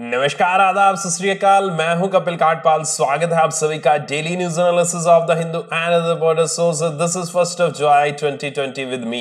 नमस्कार आदाब सत मैं हूं कपिल काटपाल स्वागत है आप सभी का daily news analysis of the Hindu and other border source this is first of July 2020 with me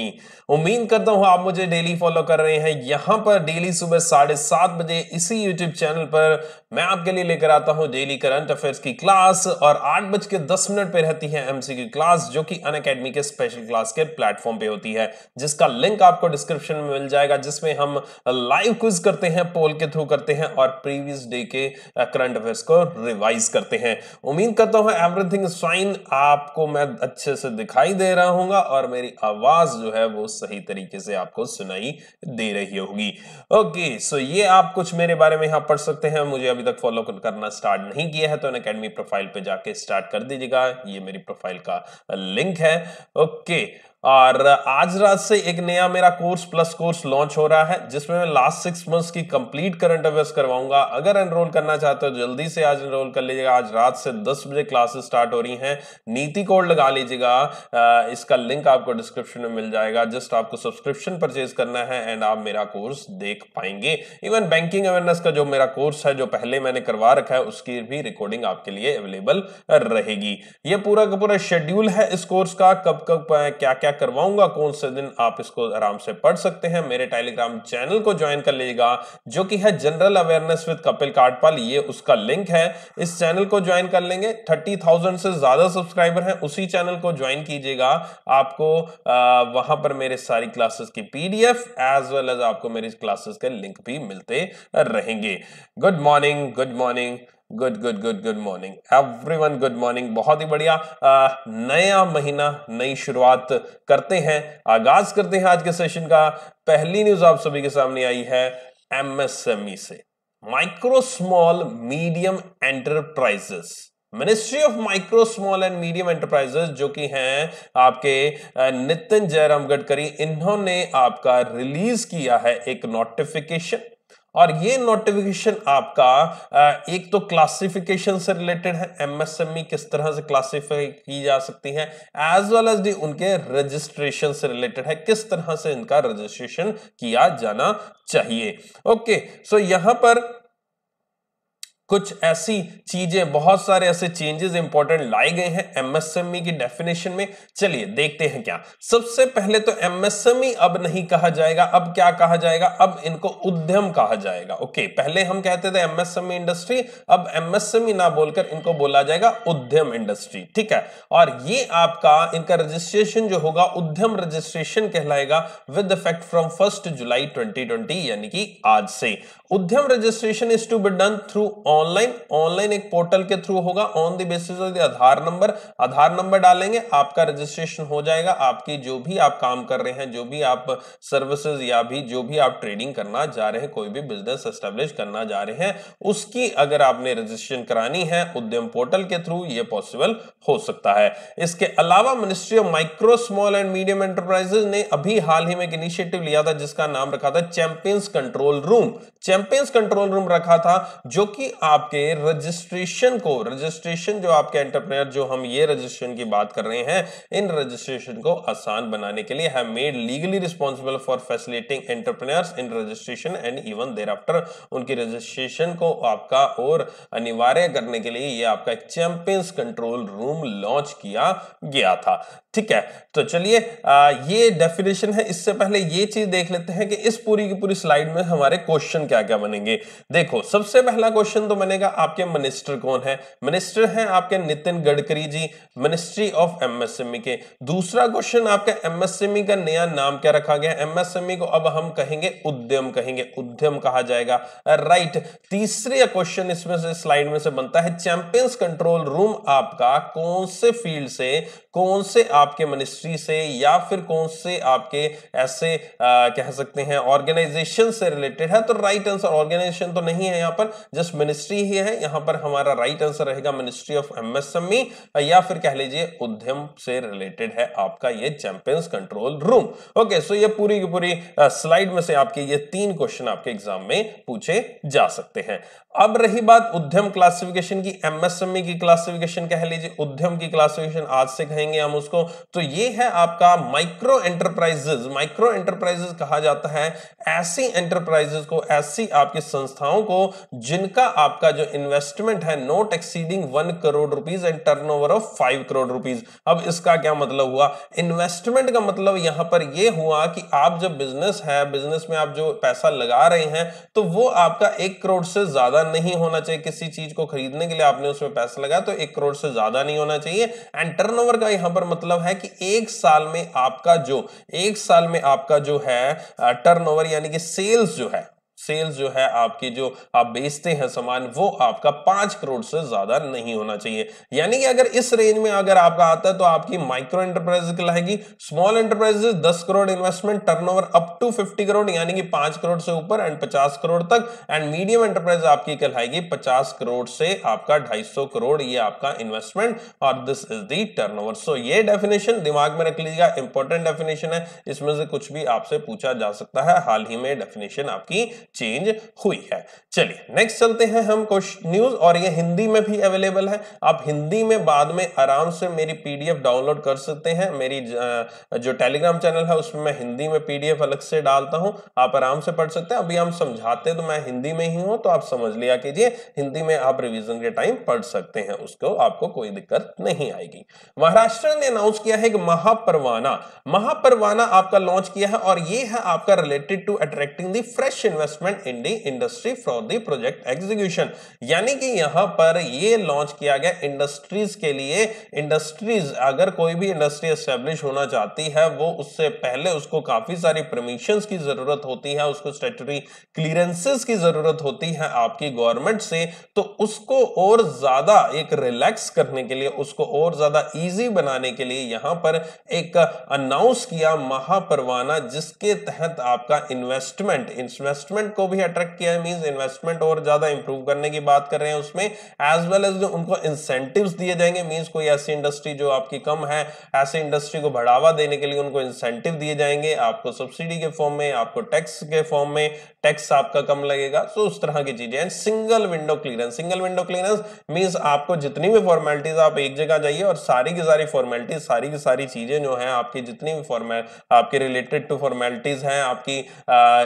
उम्मीद करता हूं आप मुझे डेली फॉलो कर रहे हैं यहां पर डेली सुबह साढ़े सात बजे इसी यूट्यूब चैनल पर मैं आपके लिए लेकर आता हूं डेली करंट अफेयर्स की क्लास और आठ बज के दस मिनट पर रहती है एमसी की क्लास जो कि अन अकेडमी के स्पेशल क्लास के प्लेटफॉर्म पे होती है जिसका लिंक आपको डिस्क्रिप्शन में मिल जाएगा जिसमें हम लाइव क्विज करते हैं पोल के थ्रू करते हैं और प्रीवियस डे के करंट uh, अफेयर्स को रिवाइज करते हैं उम्मीद करता हूं एवरीथिंग इज फाइन आपको मैं अच्छे से दिखाई दे रहा हूँ और मेरी आवाज जो है वो सही तरीके से आपको सुनाई दे रही होगी ओके सो ये आप कुछ मेरे बारे में यहाँ पढ़ सकते हैं मुझे अभी तक फॉलो करना स्टार्ट नहीं किया है तो अकेडमी प्रोफाइल पे जाके स्टार्ट कर दीजिएगा ये मेरी प्रोफाइल का लिंक है ओके okay. और आज रात से एक नया मेरा कोर्स प्लस कोर्स लॉन्च हो रहा है जिसमें मैं लास्ट सिक्स मंथ्स की कंप्लीट करंट अफेयर्स करवाऊंगा अगर एनरोल करना चाहते हो जल्दी से आज एनरोल कर लीजिएगा आज रात से 10 बजे क्लासेस स्टार्ट हो रही हैं नीति कोड लगा लीजिएगा इसका लिंक आपको डिस्क्रिप्शन में मिल जाएगा जस्ट आपको सब्सक्रिप्शन परचेज करना है एंड आप मेरा कोर्स देख पाएंगे इवन बैंकिंग अवेयरनेस का जो मेरा कोर्स है जो पहले मैंने करवा रखा है उसकी भी रिकॉर्डिंग आपके लिए अवेलेबल रहेगी ये पूरा का पूरा शेड्यूल है इस कोर्स का कब कब क्या क्या करवाऊंगा कौन से दिन आप इसको आराम से पढ़ सकते हैं मेरे टेलीग्राम चैनल को ज्वाइन कर लीजिएगा जो कि है general awareness with Kapil Katpal ये उसका लिंक है इस चैनल को ज्वाइन कर लेंगे थर्टी थाउजेंड से ज्यादा सब्सक्राइबर हैं उसी चैनल को ज्वाइन कीजिएगा आपको आ, वहां पर मेरे सारी क्लासेस की पीडीएफ एज वेल एज आपको मेरी क्लासेस के लिंक भी मिलते रहेंगे good morning good morning good good good good morning everyone good morning बहुत ही बढ़िया नया महीना नई शुरुआत करते हैं आगाज करते हैं आज के सेशन का पहली न्यूज आप सभी के सामने आई है एमएसएमई e से micro small medium enterprises ministry of micro small and medium enterprises जो कि हैं आपके नितिन जयराम गडकरी इन्होंने आपका रिलीज किया है एक नोटिफिकेशन और ये नोटिफिकेशन आपका एक तो क्लासिफिकेशन से रिलेटेड है एमएसएमई e किस तरह से क्लासिफाई की जा सकती है एज वेल एज डी उनके रजिस्ट्रेशन से रिलेटेड है किस तरह से इनका रजिस्ट्रेशन किया जाना चाहिए ओके सो यहां पर कुछ ऐसी चीजें बहुत सारे ऐसे चेंजेस इंपॉर्टेंट लाए गए हैं एमएसएमई e की डेफिनेशन में चलिए देखते हैं क्या सबसे पहले तो एमएसएमई e अब नहीं कहा जाएगा अब क्या कहा जाएगा अब इनको उद्यम कहा जाएगा ओके पहले हम कहते थे एमएसएमई इंडस्ट्री e अब एमएसएमई ना बोलकर इनको बोला जाएगा उद्यम इंडस्ट्री ठीक है और ये आपका इनका रजिस्ट्रेशन जो होगा उद्यम रजिस्ट्रेशन कहलाएगा with effect from first July twenty यानी कि आज से Udyam registration is to be done through online online एक पोर्टल के थ्रू होगा on the basis of the Aadhaar number Aadhaar number डालेंगे आपका रजिस्ट्रेशन हो जाएगा आपकी जो भी आप काम कर रहे हैं जो भी आप सर्विसेज या भी जो भी आप ट्रेडिंग करना जा रहे हैं कोई भी बिजनेस एस्टेब्लिश करना जा रहे हैं उसकी अगर आपने रजिस्ट्रेशन करानी है उद्यम पोर्टल के थ्रू ये पॉसिबल हो सकता है इसके अलावा ministry of micro small and medium enterprises ने अभी हाल ही में एक इनिशिएटिव लिया था जिसका नाम रखा था champions control room champions control room रखा था जो कि आपके रजिस्ट्रेशन को रजिस्ट्रेशन जो आपके एंटरप्रेनर जो हम ये रजिस्ट्रेशन की बात कर रहे हैं इन रजिस्ट्रेशन को आसान बनाने के लिए have made legally responsible for facilitating entrepreneurs in registration and even thereafter उनकी रजिस्ट्रेशन को आपका और अनिवार्य करने के लिए ये आपका एक चैंपियंस कंट्रोल रूम लॉन्च किया गया था ठीक है तो चलिए ये डेफिनेशन है इससे पहले ये चीज देख लेते हैं कि इस पूरी की पूरी स्लाइड में हमारे क्वेश्चन क्या क्या बनेंगे देखो सबसे पहला क्वेश्चन तो बनेगा आपके मिनिस्टर कौन है मिनिस्टर हैं आपके Nitin Gadkari ji ministry of MSME के दूसरा क्वेश्चन आपका एमएसएमई e का नया नाम क्या रखा गया एमएसएमई e को अब हम कहेंगे उद्यम कहेंगे उद्यम कहा जाएगा राइट तीसरा क्वेश्चन इसमें से स्लाइड में से बनता है चैंपियंस कंट्रोल रूम आपका कौन से फील्ड से कौन से आपके मिनिस्ट्री से या फिर कौन से आपके ऐसे आ, कह सकते हैं ऑर्गेनाइजेशन से रिलेटेड है तो राइट आंसर ऑर्गेनाइजेशन तो नहीं है यहाँ पर जस्ट मिनिस्ट्री ही है यहाँ पर हमारा राइट आंसर रहेगा मिनिस्ट्री ऑफ एमएसएमई या फिर कह लीजिए उद्यम से रिलेटेड है आपका ये champions control room okay so ये पूरी की पूरी स्लाइड में से आपके ये तीन क्वेश्चन आपके एग्जाम में पूछे जा सकते हैं अब रही बात उद्यम क्लासिफिकेशन की एमएसएमई e की क्लासिफिकेशन कह लीजिए उद्यम की क्लासिफिकेशन आज से कहें देंगे हम उसको तो ये है आपका माइक्रो एंटरप्राइजेस माइक्रो एंटरप्राइजेस कहा जाता है ऐसी एंटरप्राइजेस को ऐसी आपकी संस्थाओं को जिनका आपका जो इन्वेस्टमेंट है not exceeding one crore rupees and turn of five crore rupees अब इसका क्या मतलब हुआ इन्वेस्टमेंट का मतलब यहां पर यह हुआ कि आप जब बिजनेस है बिजनेस में आप जो पैसा लगा रहे हैं तो वो आपका एक करोड़ से ज्यादा नहीं होना चाहिए किसी चीज को खरीदने के लिए आपने उसमें पैसा लगाया तो एक करोड़ से ज्यादा नहीं होना चाहिए एंड टर्नओवर का यहां पर मतलब है कि एक साल में आपका जो एक साल में आपका जो है टर्नओवर यानी कि सेल्स जो है सेल्स जो है आपकी जो आप बेचते हैं सामान वो आपका पांच करोड़ से ज्यादा नहीं होना चाहिए यानी कि अगर इस रेंज में अगर आपका आता है तो आपकी माइक्रो एंटरप्राइज कहलाएगी स्मॉल एंटरप्राइजेस दस crore investment turnover up to fifty crore यानी कि पांच करोड़ से ऊपर एंड पचास करोड़ तक एंड मीडियम एंटरप्राइज आपकी कहलाएगी पचास करोड़ से आपका ढाई करोड़ ये आपका इन्वेस्टमेंट और this is the turn so ये डेफिनेशन दिमाग में रख लीजिएगा इंपॉर्टेंट डेफिनेशन है इसमें से कुछ भी आपसे पूछा जा सकता है हाल ही में डेफिनेशन आपकी चेंज हुई है चलिए नेक्स्ट चलते हैं हम क्वेश्चन न्यूज और ये हिंदी में भी अवेलेबल है आप हिंदी में बाद में आराम से मेरी पीडीएफ डाउनलोड कर सकते हैं मेरी जो टेलीग्राम चैनल है उसमें मैं हिंदी में पीडीएफ अलग से डालता हूं आप आराम से पढ़ सकते हैं अभी हम समझाते तो मैं हिंदी में ही हूं तो आप समझ लिया कीजिए हिंदी में आप रिविजन के टाइम पढ़ सकते हैं उसको आपको कोई दिक्कत नहीं आएगी महाराष्ट्र ने अनाउंस किया है कि महापरवाना महापरवाना आपका लॉन्च किया है और ये है आपका related to attracting the fresh investment investment in the industry for the project execution यानी कि यहां पर ये लॉन्च किया गया इंडस्ट्रीज के लिए इंडस्ट्रीज अगर कोई भी इंडस्ट्री एस्टेब्लिश होना चाहती है वो उससे पहले उसको काफी सारी परमिशन की जरूरत होती है उसको स्टेटरी क्लियरेंसेस की जरूरत होती है आपकी गवर्नमेंट से तो उसको और ज्यादा एक रिलैक्स करने के लिए उसको और ज्यादा ईजी बनाने के लिए यहां पर एक अनाउंस किया महापरवाना जिसके तहत आपका इन्वेस्टमेंट इन्वेस्टमेंट इन्वेस्टमेंट को भी अट्रैक्ट किया है इन्वेस्टमेंट और ज्यादा इंप्रूव करने की बात कर रहे हैं उसमें एज वेल एज उनको इंसेंटिव दिए जाएंगे मीन्स कोई ऐसी इंडस्ट्री जो आपकी कम है ऐसी इंडस्ट्री को बढ़ावा देने के लिए उनको इंसेंटिव दिए जाएंगे आपको सब्सिडी के फॉर्म में आपको टैक्स के फॉर्म में टैक्स आपका कम लगेगा सो तो उस तरह की चीजें single window clearance single window clearance means आपको जितनी भी फॉर्मेलिटीज आप एक जगह जाइए और सारी की सारी फॉर्मेलिटीज सारी की सारी चीजें जो है आपकी जितनी भी फॉर्मे आपके रिलेटेड टू फॉर्मेलिटीज हैं आपकी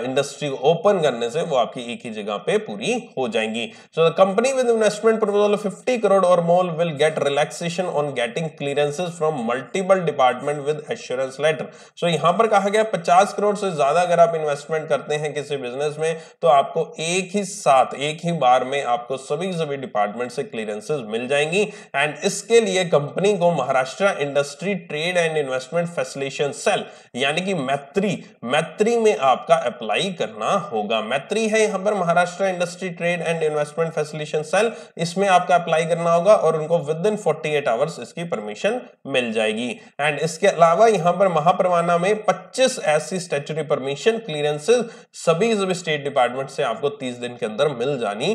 इंडस्ट्री को ओपन करने से वो आपकी एक ही जगह पे पूरी हो जाएंगी so the company with investment proposal fifty crore और more will get relaxation on getting clearances from multiple department with assurance letter so यहां पर कहा गया पचास करोड़ से ज्यादा अगर आप इन्वेस्टमेंट करते हैं किसी बिजनेस बिजनेस में तो आपको एक ही साथ एक ही बार में आपको सभी सभी डिपार्टमेंट से क्लियरेंसेज मिल जाएंगी एंड इसके लिए कंपनी को Maharashtra industry trade and investment facilitation cell यानी कि मैत्री मैत्री में आपका अप्लाई करना होगा मैत्री है यहां पर Maharashtra industry trade and investment facilitation cell इसमें आपका अप्लाई करना होगा और उनको within forty eight hours इसकी परमिशन मिल जाएगी एंड इसके अलावा यहां पर महाप्रवाना में पच्चीस ऐसी स्टेचुरी परमिशन क्लियरेंसेज सभी स्टेट डिपार्टमेंट से आपको तीस दिन के अंदर मिल जानी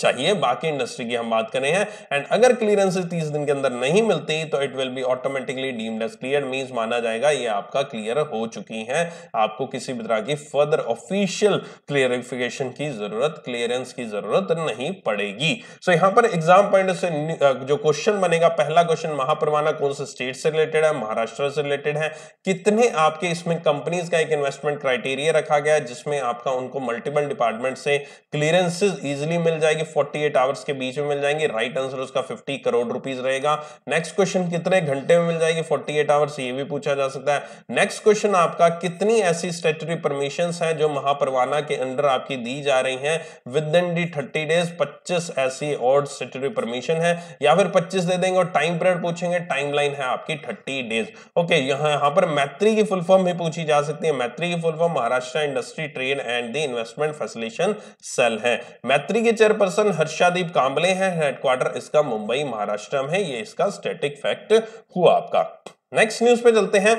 चाहिए बाकी इंडस्ट्री की हम बात करें हैं एंड अगर क्लियरेंसेस तीस दिन के अंदर नहीं मिलती तो it will be automatically deemed as clear mean माना जाएगा ये आपका क्लियर हो चुकी है आपको किसी भी तरह की फर्दर ऑफिशियल क्लियरिफिकेशन की जरूरत क्लियरेंस की जरूरत नहीं पड़ेगी सो so, यहां पर एग्जाम पॉइंट से जो क्वेश्चन बनेगा पहला क्वेश्चन महाप्रवाना कौन से स्टेट से रिलेटेड है महाराष्ट्र से रिलेटेड है कितने आपके इसमें कंपनीज का एक इन्वेस्टमेंट क्राइटेरिया रखा गया है जिसमें आपका उनको मल्टीपल डिपार्टमेंट से क्लियरेंसेज इजिली मिल जाएगी जाएंगे 48 आवर्स के बीच में मिल जाएंगे राइट आंसर उसका 50 करोड़ रुपीस रहेगा नेक्स्ट क्वेश्चन कितने घंटे में मिल जाएगी 48 एट आवर्स ये भी पूछा जा सकता है नेक्स्ट क्वेश्चन आपका कितनी ऐसी स्टेटरी परमिशन है जो महापरवाना के अंडर आपकी दी जा रही है within the thirty days पच्चीस ऐसी और स्टेटरी परमिशन है या फिर पच्चीस दे देंगे और टाइम पीरियड पूछेंगे टाइम है आपकी थर्टी डेज ओके यहाँ यहाँ पर मैत्री की फुल फॉर्म भी पूछी जा सकती है मैत्री की full form Maharashtra industry trade and the investment facilitation cell है मैत्री के चेयरपर्सन पर्सन हर्षादीप कांबले हैं हेडक्वार्टर इसका मुंबई महाराष्ट्र में है ये इसका स्टैटिक फैक्ट हुआ आपका नेक्स्ट न्यूज पे चलते हैं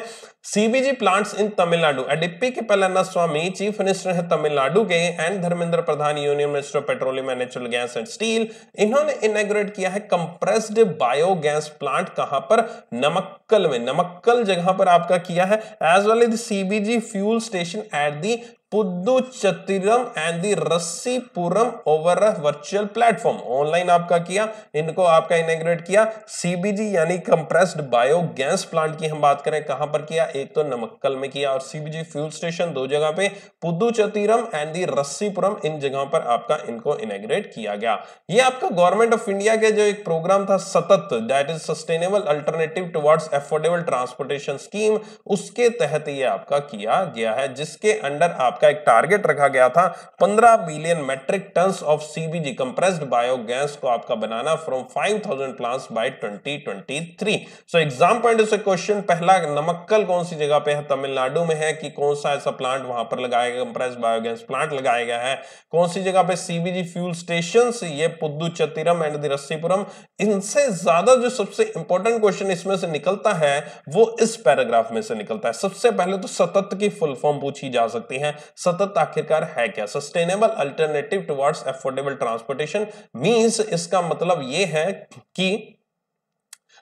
CBG plants in Tamil Nadu Edappadi के पलाना स्वामी चीफ मिनिस्टर है तमिलनाडु के and Dharmendra Pradhan union minister of petroleum and natural gas and steel इन्होंने इनग्रेट किया है कंप्रेस्ड बायोगैस प्लांट कहां पर नमक्कल में नमक्कल जगह पर आपका किया है as well as CBG fuel station at the पुद्दू Puduchatram and the Rasipuram over a virtual platform online आपका किया इनको आपका इनग्रेट किया सीबीजी यानी कंप्रेस्ड बायोगैस प्लांट की हम बात करें कहां पर किया एक तो नमक्कल में किया और सीबीजी फ्यूल स्टेशन दो जगह पे पुदुचतीरम एंड दी रस्सीपुरम इन जगहों पर आपका इनको इनग्रेट किया गया ये आपका गवर्नमेंट ऑफ इंडिया के जो एक प्रोग्राम था Satat that is sustainable alternative towards affordable transportation scheme उसके तहत ये आपका किया गया है जिसके अंडर आपका एक टारगेट रखा गया था पंद्रह billion metric ton of CBG compressed biogas को आपका बनाना from five thousand plant by twenty twenty three so exam point question पहला नमक्कल कौन कौन सी जगह पे है तमिलनाडु में है कि कौन सा ऐसा प्लांट वहां पर लगाया गया कंप्रेस बायोगैस प्लांट लगाया गया है कौन सी जगह पे सीबीजी फ्यूल स्टेशन ये पुद्दुचतिरम एंड दिरस्सीपुरम इनसे ज्यादा जो सबसे इंपॉर्टेंट क्वेश्चन इसमें से निकलता है वो इस पैराग्राफ में से निकलता है सबसे पहले तो सतत की फुल फॉर्म पूछी जा सकती है सतत आखिरकार है क्या sustainable alternative towards affordable transportation means इसका मतलब ये है कि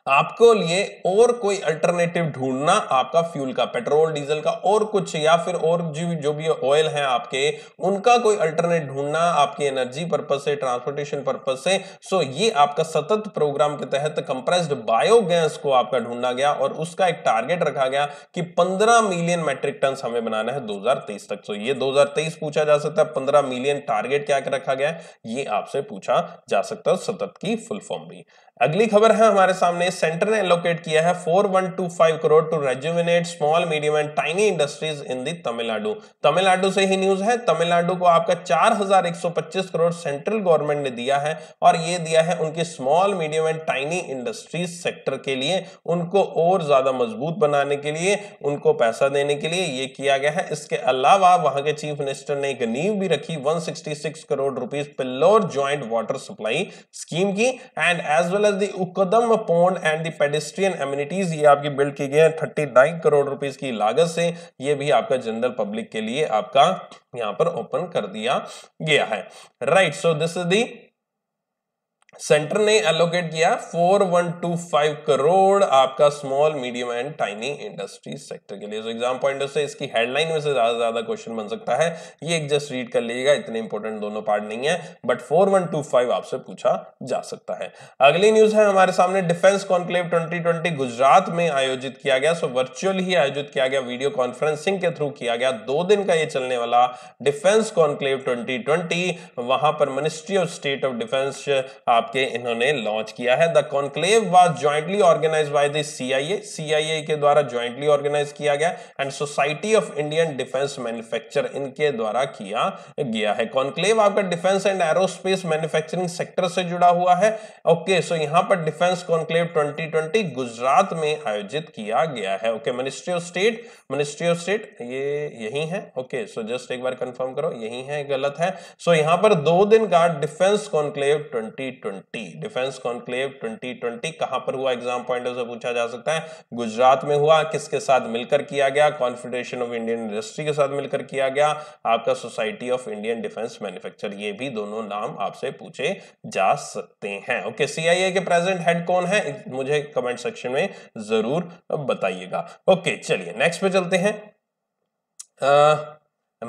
आपको लिए और कोई अल्टरनेटिव ढूंढना आपका फ्यूल का पेट्रोल डीजल का और कुछ या फिर और जो जो भी ऑयल है आपके उनका कोई अल्टरनेट ढूंढना आपकी एनर्जी पर्पज से ट्रांसपोर्टेशन पर्पज से सो ये आपका सतत प्रोग्राम के तहत कंप्रेस्ड बायोगैस को आपका ढूंढा गया और उसका एक टारगेट रखा गया कि पंद्रह मिलियन मेट्रिक टन हमें बनाना है दो तक सो ये दो पूछा जा सकता है पंद्रह मिलियन टारगेट क्या रखा गया ये आपसे पूछा जा सकता है सतत की फुल फॉर्म भी अगली खबर है हमारे सामने सेंटर ने एलोकेट किया है 4125 crore to rejuvenate small medium and tiny industries in the Tamil Nadu Tamil Nadu से ही न्यूज है तमिलनाडु को आपका 4125 करोड़ सेंट्रल गवर्नमेंट ने दिया है और ये दिया है उनकी small medium and tiny industries sector के लिए उनको और ज्यादा मजबूत बनाने के लिए उनको पैसा देने के लिए ये किया गया है इसके अलावा वहां के चीफ मिनिस्टर ने एक नींव भी रखी one crore rupees Pillur joint water supply scheme की and as well as the Ukkadam pond and the pedestrian amenities ये आपकी बिल्ड की गई है थर्टी नाइन करोड़ रुपीज की लागत से ये भी आपका जनरल पब्लिक के लिए आपका यहां पर ओपन कर दिया गया है right so this is the centre ने एलोकेट किया 4125 करोड़ आपका small medium and tiny industry sector के लिए एग्जाम पॉइंट से इसकी हेडलाइन में से ज्यादा ज्यादा क्वेश्चन बन सकता है ये एक जस्ट रीड कर लीजिएगा इतने इंपॉर्टेंट दोनों पार्ट नहीं है बट 4125 आपसे पूछा जा सकता है अगली न्यूज है हमारे सामने डिफेंस कॉन्क्लेव ट्वेंटी गुजरात में आयोजित किया गया सो वर्चुअल ही आयोजित किया गया वीडियो कॉन्फ्रेंसिंग के थ्रू किया गया दो दिन का ये चलने वाला डिफेंस कॉन्क्लेव ट्वेंटी वहां पर ministry of state of defence आपके इन्होंने लॉन्च किया है the conclave was jointly organise by the C C I A I A के द्वारा ज्वाइंटली ऑर्गेनाइज किया गया and society of Indian defence manufacture इनके द्वारा किया गया है कॉन्क्लेव आपका defence and aerospace manufacturing sector से जुड़ा हुआ है ओके okay, सो so यहाँ पर डिफेंस कॉन्क्लेव 2020 गुजरात में आयोजित किया गया है okay ministry of state ministry of state ये यही है ओके सो जस्ट एक बार कंफर्म करो यही है गलत है सो so यहाँ पर दो दिन का defence conclave twenty twenty defence conclave twenty twenty कहां पर हुआ एग्जाम पॉइंट से पूछा जा सकता है गुजरात में हुआ किसके साथ मिलकर किया गया कॉन्फेडरेशन ऑफ इंडियन इंडस्ट्री के साथ मिलकर किया गया आपका society of Indian defence manufacture ये भी दोनों नाम आपसे पूछे जा सकते हैं ओके सीआईए के प्रेजेंट हेड कौन है मुझे कमेंट सेक्शन में जरूर बताइएगा ओके चलिए नेक्स्ट पे चलते हैं आ,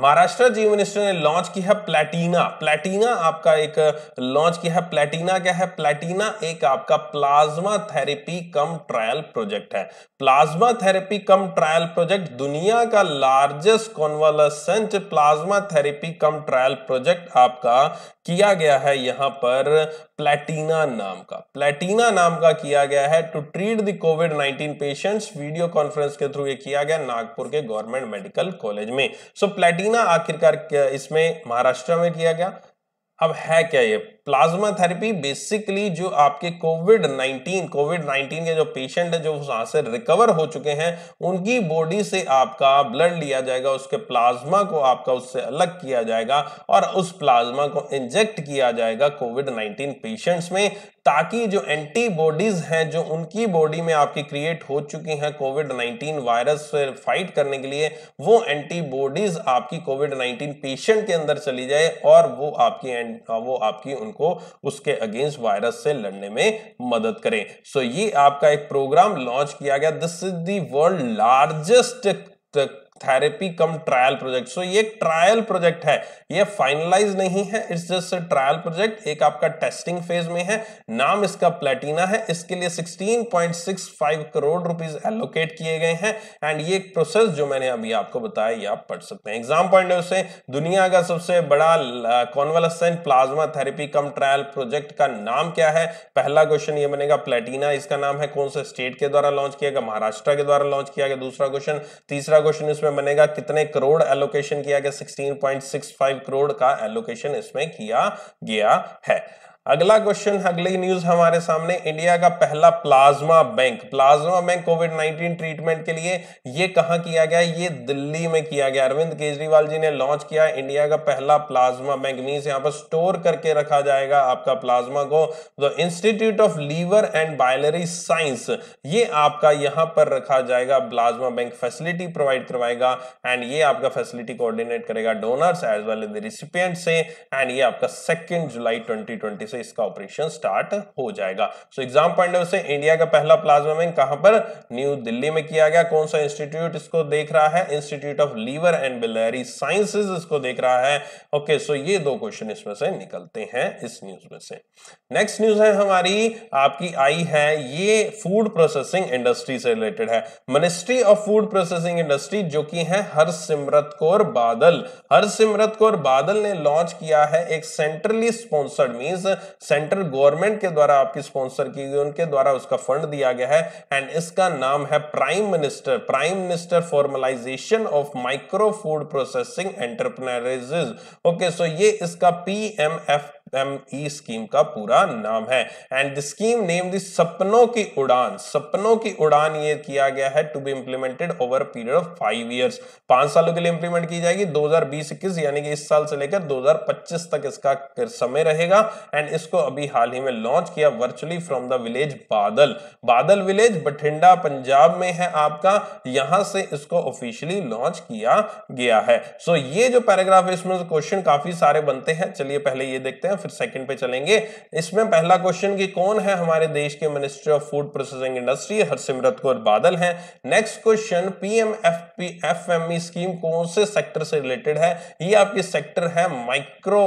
महाराष्ट्र जी मिनिस्टर ने लॉन्च की है प्लेटिना प्लेटिना आपका एक लॉन्च किया है प्लेटिना क्या है प्लेटिना एक आपका plasma therapy cum trial project है plasma therapy cum trial project दुनिया का largest convalescent plasma therapy cum trial project आपका किया गया है यहां पर प्लेटिना नाम का प्लेटिना नाम का किया गया है to treat the covid 19 patients video conference के थ्रू ये किया गया नागपुर के गवर्नमेंट मेडिकल कॉलेज में सो प्लेटिना आखिरकार इसमें महाराष्ट्र में किया गया अब है क्या ये प्लाज्मा थेरेपी बेसिकली जो आपके कोविड 19 कोविड 19 के जो पेशेंट है जो वहां से रिकवर हो चुके हैं उनकी बॉडी से आपका ब्लड लिया जाएगा उसके प्लाज्मा को आपका उससे अलग किया जाएगा और उस प्लाज्मा को इंजेक्ट किया जाएगा कोविड 19 पेशेंट्स में ताकि जो एंटीबॉडीज हैं जो उनकी बॉडी में आपकी क्रिएट हो चुकी हैं कोविड 19 वायरस से फाइट करने के लिए वो एंटीबॉडीज आपकी कोविड 19 पेशेंट के अंदर चली जाए और वो आपकी वो आपकी उन को उसके अगेंस्ट वायरस से लड़ने में मदद करें सो so, ये आपका एक प्रोग्राम लॉन्च किया गया this is the world largest therapy cum trial project so ये ट्रायल प्रोजेक्ट है ये फाइनलाइज नहीं है इट्स जस्ट ट्रायल प्रोजेक्ट एक आपका टेस्टिंग फेज में है नाम इसका प्लेटिना है इसके लिए 16.65 करोड़ रुपीस एलोकेट किए गए हैं एंड ये एक प्रोसेस जो मैंने अभी आपको बताया ये आप पढ़ सकते हैं एग्जाम पॉइंट ऑफ से दुनिया का सबसे बड़ा convalescent plasma therapy cum trial project का नाम क्या है पहला क्वेश्चन ये बनेगा प्लेटिना इसका नाम है कौन से स्टेट के द्वारा लॉन्च किया गया महाराष्ट्र के द्वारा लॉन्च किया गया दूसरा क्वेश्चन तीसरा क्वेश्चन इसमें में बनेगा कितने करोड़ एलोकेशन किया गया 16.65 करोड़ का एलोकेशन इसमें किया गया है अगला क्वेश्चन अगली न्यूज हमारे सामने इंडिया का पहला plasma bank plasma bank covid 19 treatment के लिए ये कहा किया गया ये दिल्ली में किया गया अरविंद केजरीवाल जी ने लॉन्च किया इंडिया का पहला प्लाज्मा बैंक मीन्स यहाँ पर स्टोर करके रखा जाएगा आपका प्लाज्मा को the institute of liver and biliary science ये आपका यहां पर रखा जाएगा प्लाज्मा बैंक फैसिलिटी प्रोवाइड करवाएगा एंड ये आपका फैसिलिटी कोऑर्डिनेट करेगा donors as well as recipient से एंड ये आपका सेकेंड जुलाई ट्वेंटी से इसका ऑपरेशन स्टार्ट हो जाएगा सो एग्जाम पॉइंट ऑफ से इंडिया का पहला प्लाज्मा बैंक कहां पर न्यू दिल्ली में किया गया कौन सा इंस्टीट्यूट इसको देख रहा है institute of liver and biliary sciences इसको देख रहा है ओके okay, सो so ये दो क्वेश्चन इसमें से निकलते हैं इस न्यूज में से नेक्स्ट न्यूज है हमारी आपकी आई है ये फूड प्रोसेसिंग इंडस्ट्री से रिलेटेड है ministry of food processing industry जो कि है हरसिमरत कौर बादल हरसिमरत कौर बादल ने लॉन्च किया है एक centrally sponsored means central government के द्वारा आपकी स्पॉन्सर की गई उनके द्वारा उसका फंड दिया गया है एंड इसका नाम है prime minister prime minister formalisation of micro food processing enterprises okay so ये इसका P M F M E scheme का पूरा नाम है and the scheme name the सपनों की उड़ान सपनों की उड़ान ये किया गया है to be implemented over period of five years पांच सालों के लिए इंप्लीमेंट की जाएगी दो यानी कि इस साल से लेकर 2025 तक इसका समय रहेगा एंड इसको अभी हाल ही में लॉन्च किया वर्चुअली फ्रॉम द विलेज बादल बादल विलेज बठिंडा पंजाब में है आपका यहां से इसको ऑफिशियली लॉन्च किया गया है सो so, ये जो पैराग्राफ है इसमें क्वेश्चन काफी सारे बनते हैं चलिए पहले ये देखते हैं फिर सेकंड पे चलेंगे इसमें पहला क्वेश्चन कि कौन है हमारे देश के ministry of food processing industry Harsimrat Kaur Badal हैं next question PM FME scheme कौन से सेक्टर से रिलेटेड है ये आपकी सेक्टर है micro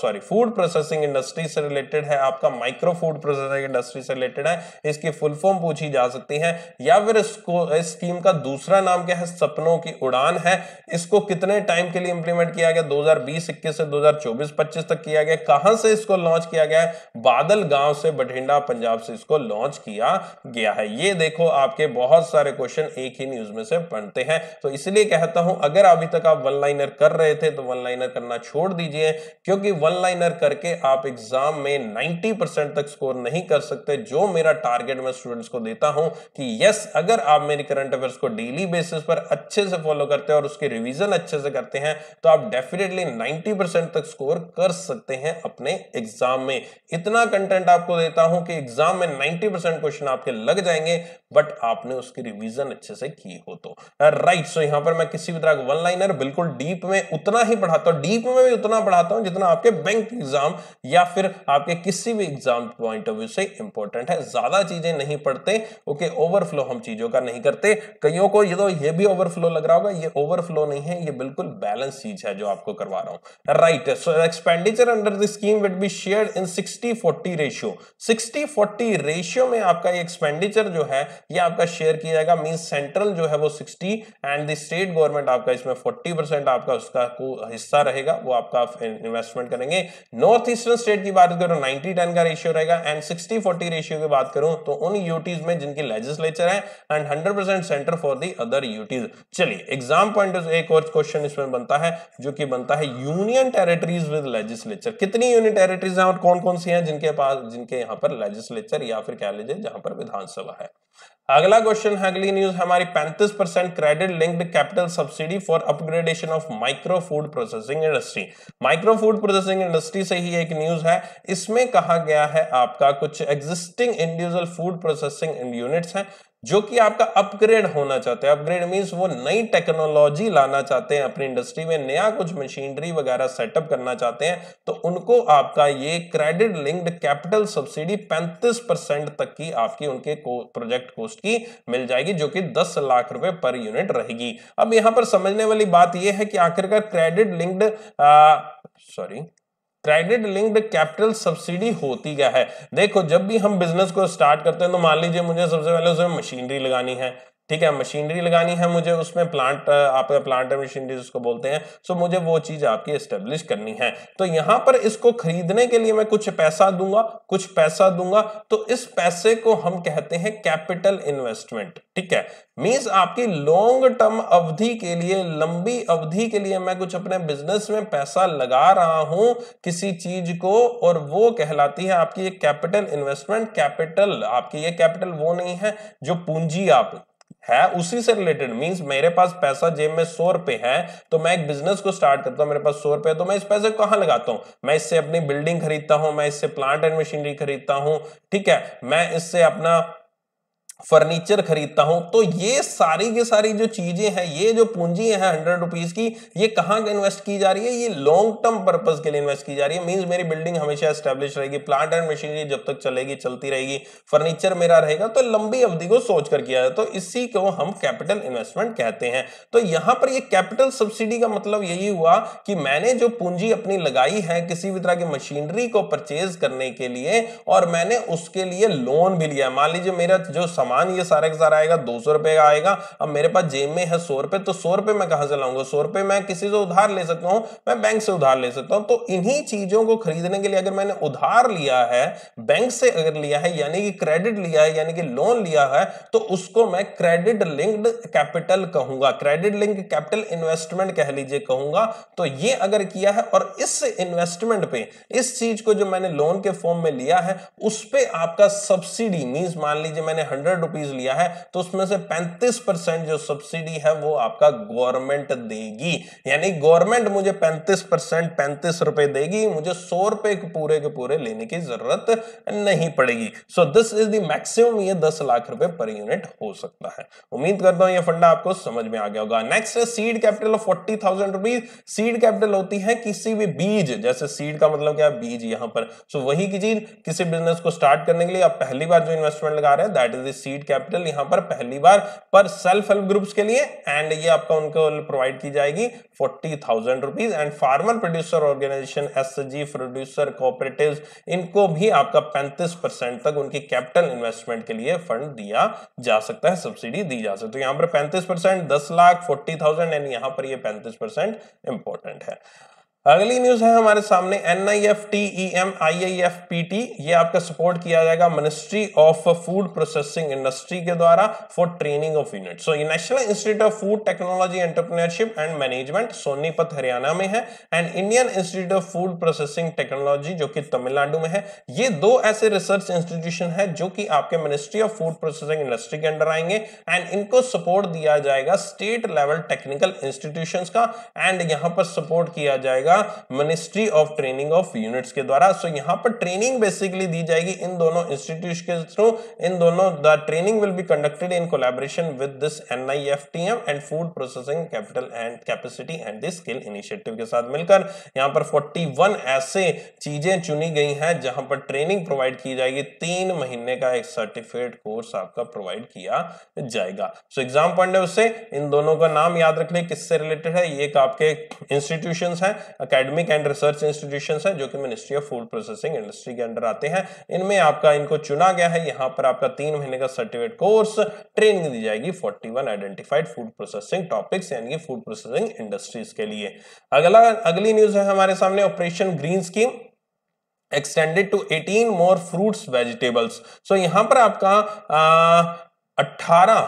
sorry food processing industry से रिलेटेड है आपका माइक्रो फूड प्रोसेसिंग इंडस्ट्री से रिलेटेड है इसकी फुल फॉर्म पूछी जा सकती है या फिर इसको इस स्कीम का दूसरा नाम क्या है सपनों की उड़ान है इसको कितने टाइम के लिए इंप्लीमेंट किया गया 2020 21 से 2024 25 तक किया गया कहां कहां से इसको लॉन्च किया गया है बादल गांव से बठिंडा पंजाब से इसको लॉन्च किया गया है ये देखो आपके बहुत सारे क्वेश्चन एक ही न्यूज में से पढ़ते हैं तो इसलिए कहता हूं अगर अभी तक आप वन लाइनर कर रहे थे तो वन लाइनर करना छोड़ दीजिए क्योंकि वन लाइनर करके आप एग्जाम में नाइनटी तक स्कोर नहीं कर सकते जो मेरा टारगेट मैं स्टूडेंट्स को देता हूं कि यस अगर आप मेरी करंट अफेयर्स को डेली बेसिस पर अच्छे से फॉलो करते हैं और उसके रिविजन अच्छे से करते हैं तो आप डेफिनेटली 90 तक स्कोर कर सकते हैं अपने अपने एग्जाम में इतना कंटेंट आपको देता हूं कि एग्जाम में 90 परसेंट क्वेश्चन आपके लग जाएंगे बट आपने उसकी रिवीजन अच्छे से की हो तो राइट सो यहाँ पर मैं किसी भी तरह का वन लाइनर बिल्कुल डीप में उतना ही पढ़ाता हूँ डीप में भी उतना पढ़ाता हूं जितना आपके बैंक एग्जाम या फिर आपके किसी भी एग्जाम पॉइंट ऑफ व्यू से इंपॉर्टेंट है ज्यादा चीजें नहीं पढ़ते ओके ओवरफ्लो हम चीजों का नहीं करते कईयों को ये तो ये भी ओवरफ्लो लग रहा होगा ये ओवरफ्लो नहीं है ये बिल्कुल बैलेंस चीज है जो आपको करवा रहा हूँ right so expenditure under the scheme will be share in sixty forty ratio sixty forty ratio में आपका एक्सपेंडिचर जो है ये आपका शेयर किया जाएगा मीन सेंट्रल जो है वो sixty and the state government आपका इसमें फोर्टी परसेंट आपका उसका हिस्सा रहेगा वो आपका इन्वेस्टमेंट करेंगे नॉर्थ ईस्टर्न स्टेट की बात करूं नाइनटी टेन का रेशियो रहेगा एंड सिक्सटी फोर्टी रेशियो की बात करूं तो उन यूटीज में जिनकी लेजिस्लेचर है and hundred centre for the other UTs चलिए एग्जाम पॉइंट एक और क्वेश्चन इसमें बनता है जो कि बनता है यूनियन टेरिटरीज विद लेजिस्लेचर कितनी यूनियन टेरिटरीज हैं और कौन कौन सी हैं जिनके पास जिनके यहां पर लेजिस्लेचर या फिर कह लीजिए जहां पर विधानसभा है अगला क्वेश्चन है अगली न्यूज हमारी 35 percent credit linked capital subsidy for upgradation of micro food processing industry micro food processing industry से ही एक न्यूज है इसमें कहा गया है आपका कुछ existing individual food processing units हैं जो कि आपका अपग्रेड होना चाहते हैं अपग्रेड मीन्स वो नई टेक्नोलॉजी लाना चाहते हैं अपनी इंडस्ट्री में नया कुछ मशीनरी वगैरह सेटअप करना चाहते हैं तो उनको आपका ये credit linked capital subsidy 35 percent तक की आपकी उनके को, प्रोजेक्ट कोस्ट की मिल जाएगी जो कि 10 लाख रुपए पर यूनिट रहेगी अब यहां पर समझने वाली बात यह है कि आखिरकार credit linked sorry credit linked capital subsidy होती क्या है देखो जब भी हम बिजनेस को स्टार्ट करते हैं तो मान लीजिए मुझे सबसे पहले उसमें मशीनरी लगानी है ठीक है मशीनरी लगानी है मुझे उसमें प्लांट आपका प्लांट मशीनरी उसको बोलते हैं सो तो मुझे वो चीज आपकी एस्टेब्लिश करनी है तो यहाँ पर इसको खरीदने के लिए मैं कुछ पैसा दूंगा कुछ पैसा दूंगा तो इस पैसे को हम कहते हैं कैपिटल इन्वेस्टमेंट ठीक है मीन्स आपकी लॉन्ग टर्म अवधि के लिए लंबी अवधि के लिए मैं कुछ अपने बिजनेस में पैसा लगा रहा हूं किसी चीज को और वो कहलाती है आपकी ये कैपिटल इन्वेस्टमेंट कैपिटल आपकी ये कैपिटल वो नहीं है जो पूंजी आप है उसी से रिलेटेड मींस मेरे पास पैसा जेब में सौ रुपए है तो मैं एक बिजनेस को स्टार्ट करता हूँ मेरे पास सौ रुपए तो मैं इस पैसे को कहां लगाता हूँ मैं इससे अपनी बिल्डिंग खरीदता हूं मैं इससे प्लांट एंड मशीनरी खरीदता हूँ ठीक है मैं इससे अपना फर्नीचर खरीदता हूं तो ये सारी की सारी जो चीजें हैं ये जो पूंजी है हंड्रेड रुपीज की ये कहाँ इन्वेस्ट की जा रही है ये लॉन्ग टर्म पर्पज के लिए इन्वेस्ट की जा रही है मीन्स मेरी बिल्डिंग हमेशा स्टेब्लिश रहेगी प्लांट एंड मशीनरी जब तक चलेगी चलती रहेगी फर्नीचर मेरा रहेगा तो लंबी अवधि को सोच कर किया जाए तो इसी को हम कैपिटल इन्वेस्टमेंट कहते हैं तो यहां पर ये कैपिटल सब्सिडी का मतलब यही हुआ कि मैंने जो पूंजी अपनी लगाई है किसी भी तरह की मशीनरी को परचेज करने के लिए और मैंने उसके लिए लोन भी लिया मान लीजिए मेरा जो सामान ये सारा का सारा आएगा दो सौ रुपए का आएगा अब मेरे पास जेब में है सौ रुपए तो सौ रुपए मैं कहां से लाऊंगा सौ रुपए मैं किसी से उधार ले सकता हूं मैं बैंक से उधार ले सकता हूं तो इन्हीं चीजों को खरीदने के लिए अगर मैंने उधार लिया है बैंक से अगर लिया है यानी कि क्रेडिट लिया है यानी कि लोन लिया है तो उसको मैं क्रेडिट लिंक्ड कैपिटल कहूंगा क्रेडिट लिंक कैपिटल इन्वेस्टमेंट कह लीजिए कहूंगा तो ये अगर किया है और इस इन्वेस्टमेंट पे इस चीज को जो मैंने लोन के फॉर्म में लिया है उस पर आपका सब्सिडी मीन मान लीजिए मैंने हंड्रेड हंड्रेड रुपीज लिया है तो उसमें से पैंतीस परसेंट जो सब्सिडी है वो आपका गवर्नमेंट देगी यानी गवर्नमेंट मुझे पैंतीस परसेंट पैंतीस रुपए देगी मुझे सौ रुपए के पूरे के पूरे लेने की जरूरत नहीं पड़ेगी so this is the maximum ये दस लाख रुपए पर यूनिट हो सकता है उम्मीद करता हूं ये फंडा आपको समझ में आ गया होगा नेक्स्ट है seed capital of forty thousand rupees seed capital होती है किसी भी बीज जैसे सीड का मतलब क्या बीज यहां पर सो so, वही की चीज किसी बिजनेस को स्टार्ट करने के लिए आप पहली बार जो इन्वेस्टमेंट लगा रहे हैं दैट इज सीड कैपिटल यहां पर पहली बार पर सेल्फ हेल्प ग्रुप्स के लिए एंड ये आपका उनको प्रोवाइड की जाएगी forty thousand rupees and farmer producer organization S G producer cooperative इनको भी आपका पैंतीस परसेंट तक उनकी कैपिटल इन्वेस्टमेंट के लिए फंड दिया जा सकता है सब्सिडी दी जा सकती है तो यहाँ पर पैंतीस परसेंट दस लाख फोर्टी थाउजेंड एंड यहां पर ये पैंतीस परसेंट इंपॉर्टेंट है अगली न्यूज है हमारे सामने N I F T E M I I F P T ये आपका सपोर्ट किया जाएगा ministry of food processing industry के द्वारा for training of unit so national institute of food technology entrepreneurship and management Sonipat Haryana में है and Indian institute of food processing technology जो कि तमिलनाडु में है ये दो ऐसे रिसर्च इंस्टीट्यूशन है जो कि आपके ministry of food processing industry के अंडर आएंगे एंड इनको सपोर्ट दिया जाएगा स्टेट लेवल टेक्निकल इंस्टीट्यूशन का एंड यहाँ पर सपोर्ट किया जाएगा द्वारा ministry of training of units के द्वारा सो so, यहाँ पर ट्रेनिंग बेसिकली दी जाएगी इन दोनों इंस्टीट्यूट के थ्रू इन दोनों the training will be conducted in collaboration with this NIFTM and food processing capital and capacity and this skill initiative के साथ मिलकर यहां पर 41 ऐसे चीजें चुनी गई हैं जहां पर ट्रेनिंग प्रोवाइड की जाएगी तीन महीने का एक सर्टिफिकेट कोर्स आपका प्रोवाइड किया जाएगा सो एग्जाम पॉइंट ऑफ से इन दोनों का नाम याद रखने किससे रिलेटेड है ये एक आपके इंस्टीट्यूशन है अकेडमिक एंड रिसर्च इंस्टीट्यूशन है जो कि ministry of food processing industry के अंडर आते हैं इनमें आपका इनको चुना गया है यहाँ पर आपका तीन महीने का सर्टिफिकेट कोर्स ट्रेनिंग दी जाएगी forty identified food processing topics यानी कि फूड प्रोसेसिंग इंडस्ट्रीज के लिए अगला अगली न्यूज है हमारे सामने operation green scheme extended to 18 more fruits vegetables so यहां पर आपका आ, 18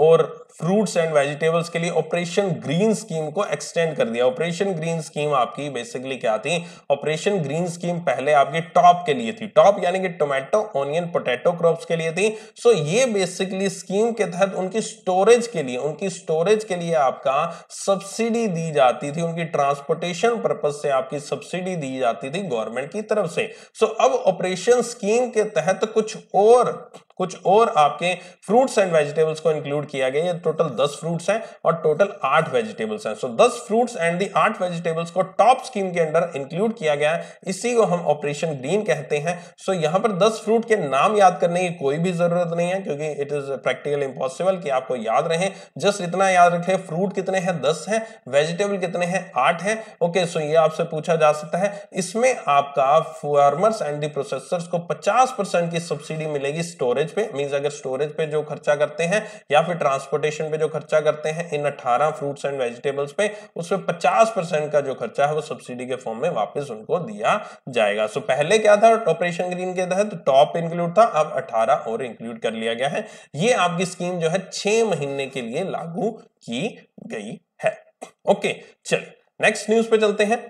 और फ्रूट्स एंड वेजिटेबल्स के लिए ऑपरेशन ग्रीन स्कीम को एक्सटेंड कर दिया ऑपरेशन ग्रीन स्कीम आपकी बेसिकली क्या थी ऑपरेशन ग्रीन स्कीम पहले आपकी टॉप के लिए थी टॉप यानी कि टोमेटो ऑनियन पोटैटो क्रॉप्स के लिए थी सो so ये बेसिकली स्कीम के तहत उनकी स्टोरेज के लिए उनकी स्टोरेज के लिए आपका सब्सिडी दी जाती थी उनकी ट्रांसपोर्टेशन पर्पज से आपकी सब्सिडी दी जाती थी गवर्नमेंट की तरफ से सो so अब ऑपरेशन स्कीम के तहत कुछ और कुछ और आपके फ्रूट्स एंड वेजिटेबल्स को इंक्लूड किया गया ये टोटल दस फ्रूट्स हैं और टोटल आठ वेजिटेबल्स हैं सो दस फ्रूट्स एंड दी आठ वेजिटेबल्स को टॉप स्कीम के अंदर इंक्लूड किया गया है इसी को हम ऑपरेशन ग्रीन कहते हैं सो so, यहाँ पर दस फ्रूट के नाम याद करने की कोई भी जरूरत नहीं है क्योंकि इट इज प्रैक्टिकल इंपॉसिबल कि आपको याद रहे जस्ट इतना याद रखें फ्रूट कितने हैं दस है वेजिटेबल कितने हैं आठ है ओके सो ये आपसे पूछा जा सकता है इसमें आपका फार्मर्स एंड दी प्रोसेसर्स को पचास की सब्सिडी मिलेगी स्टोरेज स्टोरेज पे मीन अगर स्टोरेज पे जो खर्चा करते हैं या फिर ट्रांसपोर्टेशन पे जो खर्चा करते हैं इन 18 फ्रूट्स एंड वेजिटेबल्स पे उसमें 50 परसेंट का जो खर्चा है वो सब्सिडी के फॉर्म में वापस उनको दिया जाएगा सो पहले क्या था ऑपरेशन ग्रीन के तहत टॉप इंक्लूड था अब अठारह और इंक्लूड कर लिया गया है ये आपकी स्कीम जो है छह महीने के लिए लागू की गई है ओके चल नेक्स्ट न्यूज पे चलते हैं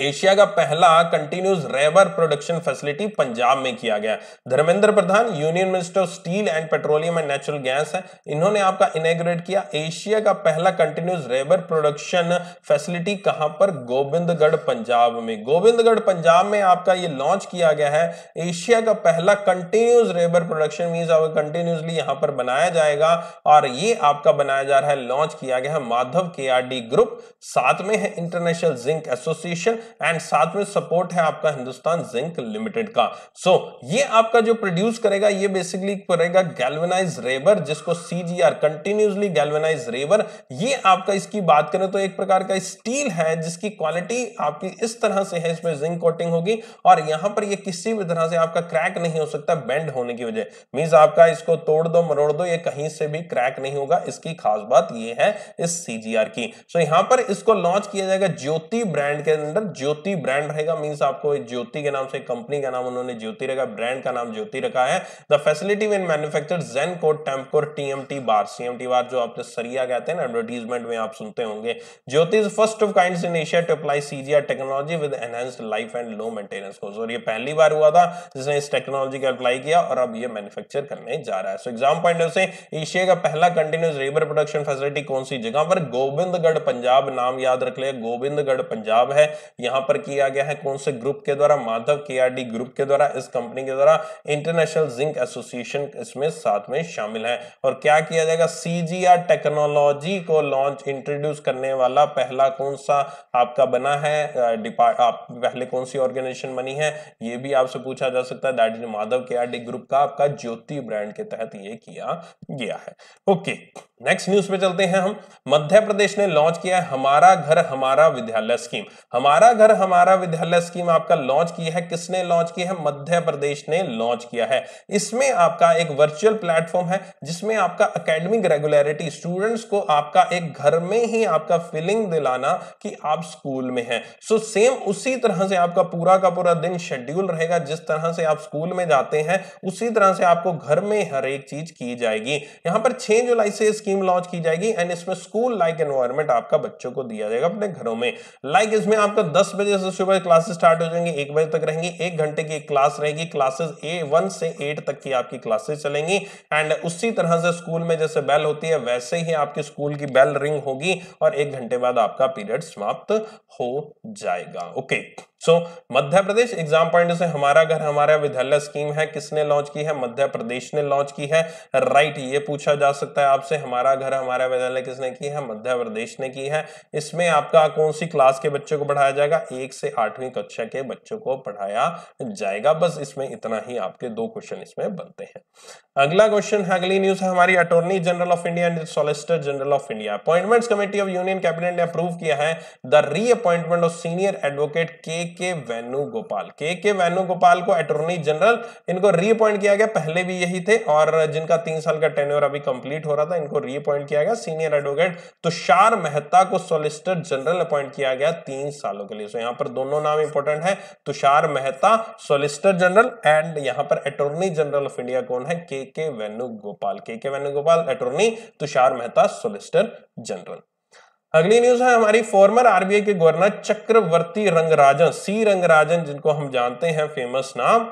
एशिया का पहला कंटिन्यूस रेवर प्रोडक्शन फैसिलिटी पंजाब में किया गया Dharmendra Pradhan union minister of steel and petroleum and natural gas है इन्होंने आपका इनेग्रेट किया एशिया का पहला कंटिन्यूस रेवर प्रोडक्शन फैसिलिटी कहां पर गोविंदगढ़ पंजाब में गोविंदगढ़ पंजाब में आपका ये लॉन्च किया गया है एशिया का पहला कंटिन्यूस रेबर प्रोडक्शन मीन आपका कंटिन्यूसली यहां पर बनाया जाएगा और ये आपका बनाया जा रहा है लॉन्च किया गया है माधव के ग्रुप साथ में है इंटरनेशनल जिंक एसोसिएशन एंड साथ में सपोर्ट है आपका हिंदुस्तान जिंक लिमिटेड का सो so, ये आपका जो प्रोड्यूस करेगा ये बेसिकली करेगा गैल्वेनाइज रेबर जिसको सीजीआर कंटिन्यूसली गैल्वेनाइज रेबर ये आपका इसकी बात करें तो एक प्रकार का स्टील है जिसकी क्वालिटी आपकी इस तरह से है इसमें जिंक कोटिंग होगी और यहां पर ये किसी भी तरह से आपका क्रैक नहीं हो सकता बेंड होने की वजह मीन आपका इसको तोड़ दो मरोड़ दो ये कहीं से भी क्रैक नहीं होगा इसकी खास बात ये है इस सीजीआर की सो so, यहां पर इसको लॉन्च किया जाएगा ज्योति ब्रांड के अंदर ज्योति ब्रांड रहेगा मीन्स आपको ज्योति के नाम से कंपनी का नाम उन्होंने ज्योति रखा ब्रांड का नाम ज्योति रखा है the facility will manufacture gen code temper TMT bar CMT bar जो आपने सरिया कहते हैं ना एडवर्टीजमेंट में आप सुनते होंगे Jyoti first of kind in Asia to apply CGR technology with enhance life and low maintenance course और ये पहली बार हुआ था जिसने इस टेक्नोलॉजी का अप्लाई किया और अब ये मैन्युफैक्चर करने जा रहा है सो एग्जाम पॉइंट ऑफ से एशिया का पहला कंटिन्यूस रेबर प्रोडक्शन फैसिलिटी कौन सी जगह पर गोविंदगढ़ पंजाब नाम याद रख ले गोविंदगढ़ पंजाब है यहां पर किया गया है कौन से ग्रुप के द्वारा माधव के ग्रुप के द्वारा इस कंपनी के द्वारा इंटरनेशनल जिंक एसोसिएशन इसमें साथ में शामिल है और क्या किया जाएगा सीजीआर टेक्नोलॉजी को लॉन्च इंट्रोड्यूस करने वाला पहला कौन सा आपका बना है डिपार्ट आप पहले कौन सी ऑर्गेनाइजेशन बनी है ये भी आपसे पूछा जा सकता है दैट इज माधव के ग्रुप का आपका ज्योति ब्रांड के तहत ये किया गया है ओके नेक्स्ट न्यूज पे चलते हैं हम मध्य प्रदेश ने लॉन्च किया है हमारा घर हमारा विद्यालय स्कीम हमारा मेरा घर हमारा विद्यालय स्कीम आपका लॉन्च की है किसने लॉन्च की है मध्य प्रदेश ने लॉन्च किया है इसमें आपका एक वर्चुअल प्लेटफॉर्म है जिसमें आपका अकेडमिक रेगुलरिटी स्टूडेंट्स को आपका एक घर में ही आपका फीलिंग दिलाना कि आप स्कूल में हैं सो सेम उसी तरह से आपका पूरा का पूरा दिन शेड्यूल रहेगा जिस तरह से आप स्कूल में जाते हैं उसी तरह से आपको घर में हर एक चीज की जाएगी यहां पर छह जुलाई से स्कीम लॉन्च की जाएगी एंड इसमें स्कूल लाइक एनवायरमेंट आपका बच्चों को दिया जाएगा अपने घरों में लाइक like इसमें आपका 10 बजे से सुबह क्लासेस स्टार्ट हो जाएंगे एक बजे तक रहेंगी एक घंटे की क्लास रहेगी क्लासेस ए वन से एट तक की आपकी क्लासेस चलेंगी एंड उसी तरह से स्कूल में जैसे बेल होती है वैसे ही आपकी स्कूल की बेल रिंग होगी और एक घंटे बाद आपका पीरियड समाप्त हो जाएगा okay okay. So Madhya Pradesh exam point से हमारा घर हमारा विद्यालय स्कीम है किसने लॉन्च की है मध्य प्रदेश ने लॉन्च की है राइट right, ये पूछा जा सकता है आपसे हमारा घर हमारा विद्यालय किसने की है मध्य प्रदेश ने की है इसमें आपका कौन सी क्लास के बच्चों को पढ़ाया जाएगा एक से आठवीं कक्षा के बच्चों को पढ़ाया जाएगा बस इसमें इतना ही आपके दो क्वेश्चन इसमें बनते हैं अगला क्वेश्चन है अगली न्यूज है हमारी attorney general of India and solicitor general of India appointment committee of union cabinet ने अप्रूव किया है the reappointment of senior advocate K K Venugopal K K Venugopal को अटोर्नी जनरल इनको रीअपॉइंट किया गया पहले भी यही थे और जिनका तीन साल का टेन्योर अभी कंप्लीट हो रहा था इनको रीअपॉइंट किया गया सीनियर एडवोकेट तुषार मेहता को सोलिसिटर जनरल अपॉइंट किया गया तीन सालों के लिए सो यहाँ पर दोनों नाम इंपॉर्टेंट है Tushar Mehta solicitor general and यहां पर अटोर्नी जनरल ऑफ इंडिया कौन है के K Venugopal K K Venugopal attorney Tushar Mehta solicitor general अगली न्यूज है हमारी फॉर्मर आरबीआई के गवर्नर चक्रवर्ती रंगराजन सी रंगराजन जिनको हम जानते हैं फेमस नाम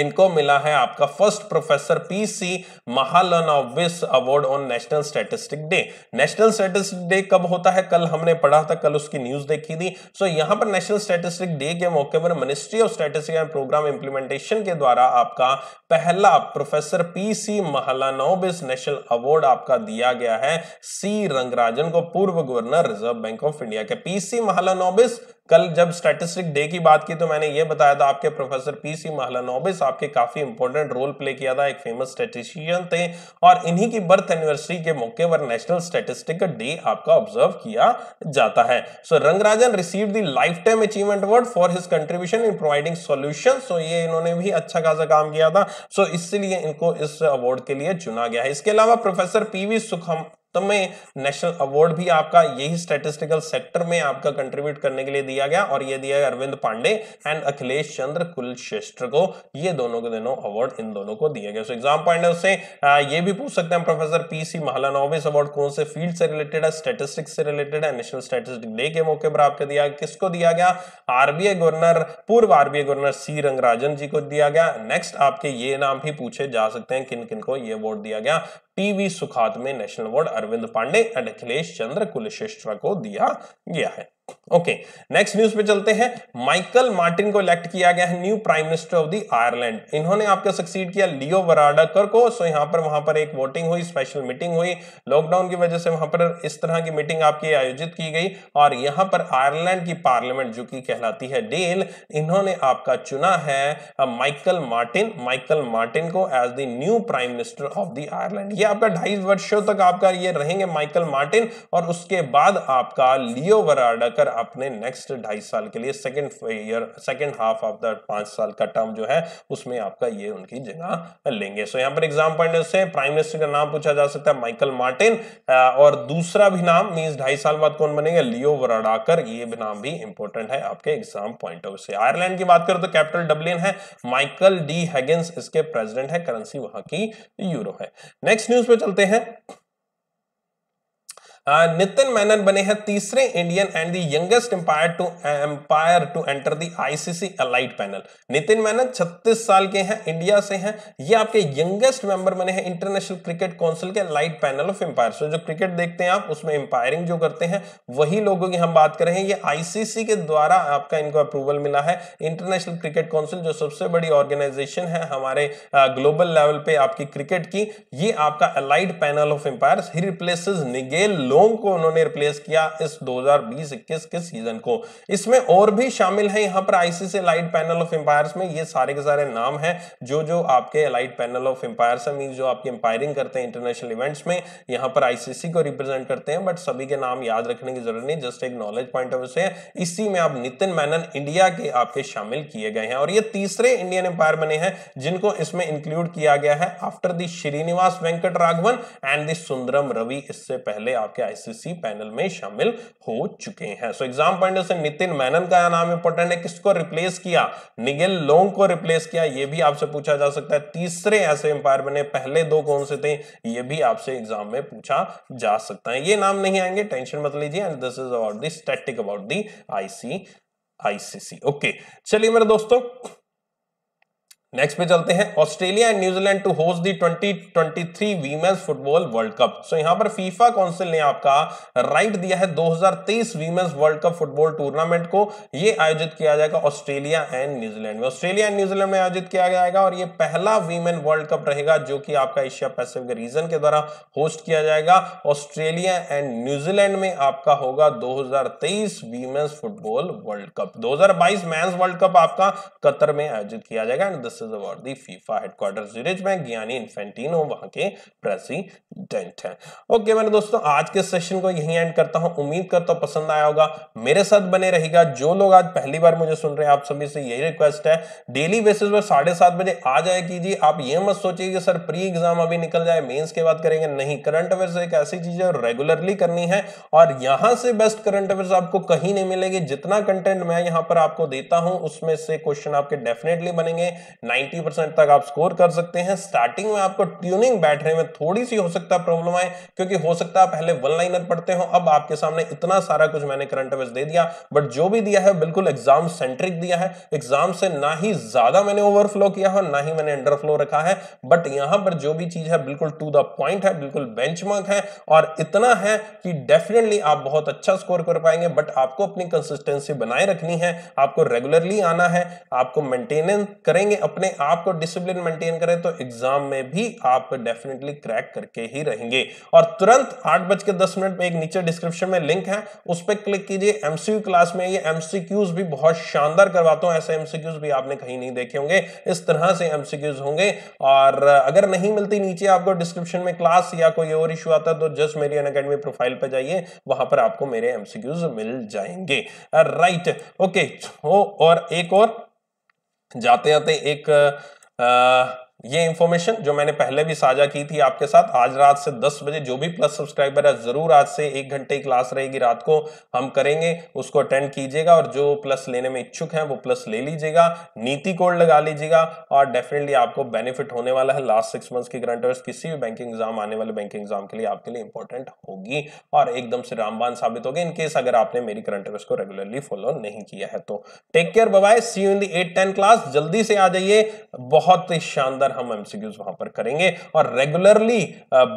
इनको मिला है आपका first professor PC Mahalanobis of award on national statistic day national statistic day कब होता है कल हमने पढ़ा था कल उसकी न्यूज देखी थी सो so, यहां पर नेशनल स्टैटिस्टिक डे के मौके पर ministry of statistic and programme implementation के द्वारा आपका पहला professor PC Mahalanobis national award आपका दिया गया है सी रंगराजन को पूर्व गवर्नर रिजर्व बैंक ऑफ इंडिया के पीसी महालानोबिस कल जब स्टैटिस्टिक डे की बात की तो मैंने ये बताया था आपके प्रोफेसर पी सी महलानोबिस आपके काफी इंपॉर्टेंट रोल प्ले किया था एक फेमस स्टैटिस्टिशियन थे और इन्हीं की बर्थ एनिवर्सरी के मौके पर नेशनल स्टैटिस्टिक डे आपका ऑब्जर्व किया जाता है so so, Rangarajan receive the lifetime achievement award for his contribution in providing solution so ये इन्होंने भी अच्छा खासा काम किया था सो so, इसलिए इनको इस अवार्ड के लिए चुना गया है इसके अलावा प्रोफेसर पी वी सुखम तो में नेशनल अवार्ड भी आपका यही स्टैटिस्टिकल सेक्टर में आपका कंट्रीब्यूट करने के लिए दिया गया और ये दिया अरविंद पांडे एंड अखिलेश चंद्र कुलश्रेष्ठ को ये दोनों के दोनों अवार्ड इन दोनों को दिया गया सो एग्जाम पॉइंट से ये भी पूछ सकते हैं प्रोफेसर पी सी अवार्ड कौन से फील्ड से रिलेटेड है स्टेटिस्टिक्स से रिलेटेड है नेशनल स्टेटिस्टिक डे के मौके पर आपके दिया किसको दिया गया आरबीआई गवर्नर पूर्व RBI governor C Rangarajan ji को दिया गया नेक्स्ट आपके ये नाम भी पूछे जा सकते हैं किन किन को ये अवार्ड दिया गया टीवी सुखात में national award Arvind Pandey and Akhilesh Chandra Kulshreshtha को दिया गया है ओके नेक्स्ट न्यूज पे चलते हैं माइकल मार्टिन को इलेक्ट किया गया है new prime minister of the Ireland इन्होंने आपको सक्सीड किया लियो वराडकर को सो यहां पर वहां पर एक वोटिंग हुई स्पेशल मीटिंग हुई लॉकडाउन की वजह से वहां पर इस तरह की मीटिंग आपकी आयोजित की गई और यहां पर आयरलैंड की पार्लियामेंट जो की कहलाती है डेल इन्होंने आपका चुना है माइकल मार्टिन माइकल मार्टिन को as the new prime minister of the Ireland ये आपका ढाई वर्षों तक आपका ये रहेंगे माइकल मार्टिन और उसके बाद आपका लियो वराडक लगाकर अपने नेक्स्ट ढाई साल के लिए second year second half of the पांच साल का टर्म जो है उसमें आपका ये उनकी जगह लेंगे सो so, यहाँ पर एग्जाम पॉइंट से प्राइम मिनिस्टर का नाम पूछा जा सकता है माइकल मार्टिन और दूसरा भी नाम मीन्स ढाई साल बाद कौन बनेगा लियो वराडाकर ये भी नाम भी इंपॉर्टेंट है आपके एग्जाम पॉइंट ऑफ से आयरलैंड की बात करें तो कैपिटल डब्लिन है माइकल डी हैगेंस इसके प्रेसिडेंट है करेंसी वहां की यूरो है नेक्स्ट न्यूज पे चलते हैं नितिन मैनन बने हैं तीसरे Indian and the youngest umpire to umpire to enter the ICC elite panel Nitin Menon 36 साल के हैं इंडिया से हैं ये आपके यंगेस्ट मेंबर बने हैं इंटरनेशनल क्रिकेट काउंसिल के लाइट पैनल ऑफ एम्पायर जो क्रिकेट देखते हैं आप उसमें एम्पायरिंग जो करते हैं वही लोगों की हम बात करें ये आईसीसी के द्वारा आपका इनको अप्रूवल मिला है इंटरनेशनल क्रिकेट काउंसिल जो सबसे बड़ी ऑर्गेनाइजेशन है हमारे ग्लोबल लेवल पे आपकी क्रिकेट की ये आपका अलाइट पैनल ऑफ एम्पायर ही रिप्लेसेस निगेल लोंग को उन्होंने रिप्लेस किया इस 2020-21 के सीजन को इसमें और भी शामिल है यहां पर ICC elite panel of umpires में ये सारे के सारे नाम है जो जो आपके एलाइड पैनल ऑफ एम्पायर्स है मीन जो आपके एम्पायरिंग करते हैं इंटरनेशनल इवेंट्स में यहां पर आईसीसी को रिप्रेजेंट करते हैं बट सभी के नाम याद रखने की जरूरत नहीं जस्ट एक नॉलेज पॉइंट ऑफ व्यू से इसी में आप नितिन मैनन इंडिया के आपके शामिल किए गए हैं और ये तीसरे इंडियन एम्पायर बने हैं जिनको इसमें इंक्लूड किया गया है after the Srinivas Venkat Raghavan and the Sundaram Ravi इससे पहले आपके आईसीसी पैनल में शामिल हो चुके हैं सो एग्जाम पॉइंट से नितिन मैनन का नाम इंपोर्टेंट है किसको रिप्लेस किया निगेल लोंग को रिप्लेस किया यह भी आपसे पूछा जा सकता है तीसरे ऐसे एम्पायर बने पहले दो कौन से थे ये भी आपसे एग्जाम में पूछा जा सकता है ये नाम नहीं आएंगे टेंशन मत लीजिए and this is about the static about the IC ICC okay चलिए मेरे दोस्तों नेक्स्ट पे चलते हैं Australia and New Zealand to host the 2023 women's football world cup so यहां पर फीफा काउंसिल ने आपका राइट दिया है 2023 women's world cup football tournament को ये आयोजित किया जाएगा ऑस्ट्रेलिया एंड न्यूजीलैंड में ऑस्ट्रेलिया एंड न्यूजीलैंड में आयोजित किया जाएगा और ये पहला वीमेन वर्ल्ड कप रहेगा जो कि आपका एशिया पैसिफिक रीजन के द्वारा होस्ट किया जाएगा ऑस्ट्रेलिया एंड न्यूजीलैंड में आपका होगा दो वीमेन्स फुटबॉल वर्ल्ड कप दो हजार वर्ल्ड कप आपका कतर में आयोजित किया जाएगा and this services award the FIFA headquarter Zurich में ज्ञानी इन्फेंटिनो वहां के प्रेसिडेंट हैं ओके मैंने दोस्तों आज के सेशन को यहीं एंड करता हूं उम्मीद करता हूं पसंद आया होगा मेरे साथ बने रहेगा जो लोग आज पहली बार मुझे सुन रहे हैं आप सभी से यही रिक्वेस्ट है डेली बेसिस पर साढ़े सात बजे आ जाए कीजिए आप ये मत सोचिए कि सर प्री एग्जाम अभी निकल जाए मेन्स के बाद करेंगे नहीं करंट अफेयर एक ऐसी चीज है रेगुलरली करनी है और यहां से बेस्ट करंट अफेयर आपको कहीं नहीं मिलेगी जितना कंटेंट मैं यहां पर आपको देता हूं उसमें से क्वेश्चन आपके डेफिनेटली बनेंगे 90 परसेंट तक आप स्कोर कर सकते हैं स्टार्टिंग में आपको ट्यूनिंग बैठने में थोड़ी सी हो सकता है प्रॉब्लम आए क्योंकि हो सकता है पहले वन लाइनर पढ़ते हो अब आपके सामने इतना सारा कुछ मैंने करंट अफेयर दे दिया बट जो भी दिया है बिल्कुल एग्जाम सेंट्रिक दिया है एग्जाम से ना ही ज्यादा मैंने ओवरफ्लो किया है ना ही मैंने अंडरफ्लो रखा है बट यहां पर जो भी चीज है बिल्कुल टू द पॉइंट है बिल्कुल बेंच है और इतना है कि डेफिनेटली आप बहुत अच्छा स्कोर कर पाएंगे बट आपको अपनी कंसिस्टेंसी बनाए रखनी है आपको रेगुलरली आना है आपको मेंटेनेंस करेंगे अपने अपने आप को डिसिप्लिन मेंटेन करें तो एग्जाम में भी आप डेफिनेटली क्रैक करके ही रहेंगे और तुरंत आठ बज के दस मिनट में एक नीचे डिस्क्रिप्शन में लिंक है उस पर क्लिक कीजिए एमसीयू क्लास में ये एमसीक्यूज भी बहुत शानदार करवाता हूं ऐसे एमसीक्यूज भी आपने कहीं नहीं देखे होंगे इस तरह से एमसीक्यूज होंगे और अगर नहीं मिलती नीचे आपको डिस्क्रिप्शन में क्लास या कोई और इश्यू आता तो जस्ट मेरी अन अकेडमी प्रोफाइल पर जाइए वहां पर आपको मेरे एमसीक्यूज मिल जाएंगे राइट ओके तो और एक और जाते जाते एक ये इन्फॉर्मेशन जो मैंने पहले भी साझा की थी आपके साथ आज रात से 10 बजे जो भी प्लस सब्सक्राइबर है जरूर आज से एक घंटे की क्लास रहेगी रात को हम करेंगे उसको अटेंड कीजिएगा और जो प्लस लेने में इच्छुक हैं वो प्लस ले लीजिएगा नीति कोड लगा लीजिएगा और डेफिनेटली आपको बेनिफिट होने वाला है लास्ट सिक्स मंथ्स की करंट किसी भी बैंकिंग एग्जाम आने वाले बैंकिंग एग्जाम के लिए आपके लिए इंपॉर्टेंट होगी और एकदम से रामबान साबित होगी इनकेस अगर आपने मेरी करंट अफेयर्स को रेगुलरली फॉलो नहीं किया है तो take care bye bye see in the eight ten class जल्दी से आ जाइए बहुत ही शानदार हम एमसीक्यूज वहां पर करेंगे और रेगुलरली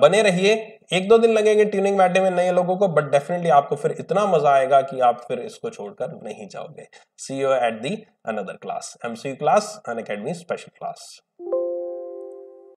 बने रहिए एक दो दिन लगेंगे ट्यूनिंग मैडे में नए लोगों को बट डेफिनेटली आपको फिर इतना मजा आएगा कि आप फिर इसको छोड़कर नहीं जाओगे see you at the another class MCU class Unacademy special class